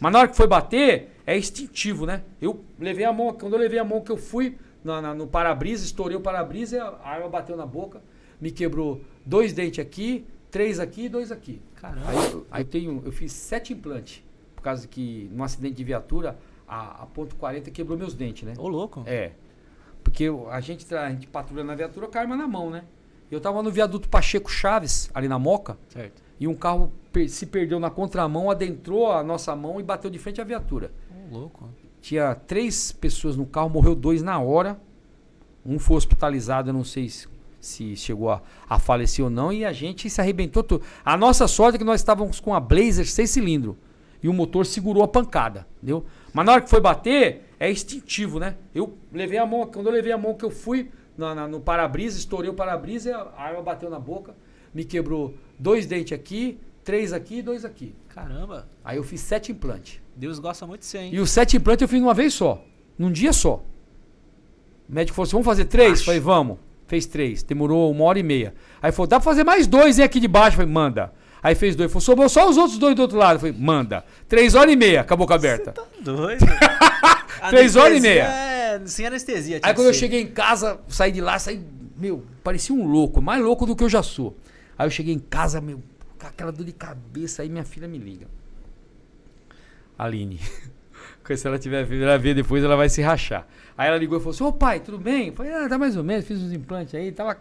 Mas na hora que foi bater, é instintivo, né? Eu levei a mão, quando eu levei a mão que eu fui na, na, no para-brisa, estourei o para-brisa, a arma bateu na boca, me quebrou dois dentes aqui, três aqui e dois aqui. Caramba. Aí, aí eu, tenho, eu fiz sete implantes, por causa que num acidente de viatura, a, a ponto 40 quebrou meus dentes, né? Ô, louco. É. Porque a gente, a gente patrulha na viatura com a arma na mão, né? Eu tava no viaduto Pacheco Chaves, ali na Moca. Certo e um carro per se perdeu na contramão, adentrou a nossa mão e bateu de frente à viatura. Oh, louco. Tinha três pessoas no carro, morreu dois na hora. Um foi hospitalizado, eu não sei se, se chegou a, a, falecer ou não, e a gente se arrebentou tudo. A nossa sorte é que nós estávamos com a Blazer seis cilindro E o motor segurou a pancada, entendeu? Mas na hora que foi bater, é instintivo, né? Eu levei a mão, quando eu levei a mão que eu fui na, na, no para-brisa, estourei o para-brisa, a arma bateu na boca me quebrou dois dentes aqui, três aqui e dois aqui. Caramba. Aí eu fiz sete implantes. Deus gosta muito de ser, hein? E os sete implantes eu fiz uma vez só, num dia só. O médico falou assim: vamos fazer três? Acho. Falei, vamos. Fez três. Demorou uma hora e meia. Aí falou: dá pra fazer mais dois, hein, aqui de baixo? Falei, manda. Aí fez dois. Falou, sobrou só os outros dois do outro lado. Falei, manda. Três horas e meia, com a boca aberta. Você tá doido? três horas e meia. É... Sem anestesia. Aí quando eu cheguei em casa, saí de lá, saí. Meu, parecia um louco. Mais louco do que eu já sou. Aí eu cheguei em casa, meu, com aquela dor de cabeça, aí minha filha me liga. Aline, se ela tiver ela ver depois, ela vai se rachar. Aí ela ligou e falou assim, ô pai, tudo bem? Eu falei, ah, tá mais ou menos, fiz uns implantes aí, tava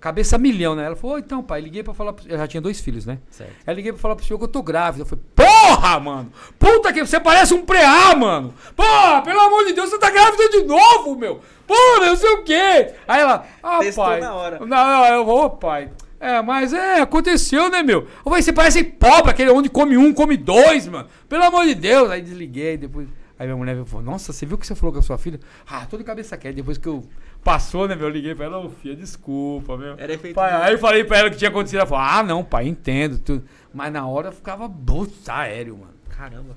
cabeça milhão, né? Ela falou, Ô, então pai, liguei pra falar, pro... eu já tinha dois filhos, né? Certo. Aí liguei pra falar pro senhor que eu tô grávida. Eu falei, porra, mano, puta que, você parece um preá, mano. Porra, pelo amor de Deus, você tá grávida de novo, meu. Porra, eu sei o quê. Aí ela, ah Testou pai. na hora. Não, não, eu vou, pai, é, mas é, aconteceu, né, meu? Ou você parece pobre, aquele onde come um, come dois, mano. Pelo amor de Deus. Aí desliguei, depois. Aí minha mulher falou, nossa, você viu o que você falou com a sua filha? Ah, tô de cabeça quieta. Depois que eu passou, né, meu? Eu liguei pra ela, ô filha, desculpa, meu. Era efeito. Pai, aí eu falei pra ela o que tinha acontecido. Ela falou, ah, não, pai, entendo tudo. Mas na hora eu ficava boto aéreo, mano. Caramba.